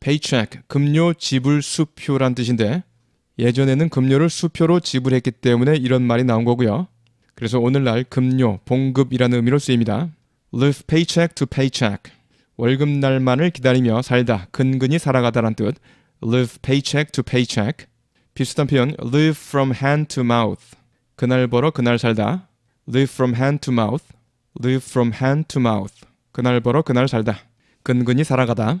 paycheck, 금료 지불 수표란 뜻인데 예전에는 금료를 수표로 지불했기 때문에 이런 말이 나온 거고요. 그래서 오늘날 금료, 봉급이라는 의미로 쓰입니다. live paycheck to paycheck. 월급 날만을 기다리며 살다, 근근히 살아가다란 뜻. live paycheck to paycheck. 비슷한 표현 live from hand to mouth. 그날 벌어 그날 살다. live from hand to mouth. live from hand to mouth. 그날 벌어 그날 살다. 근근히 살아가다.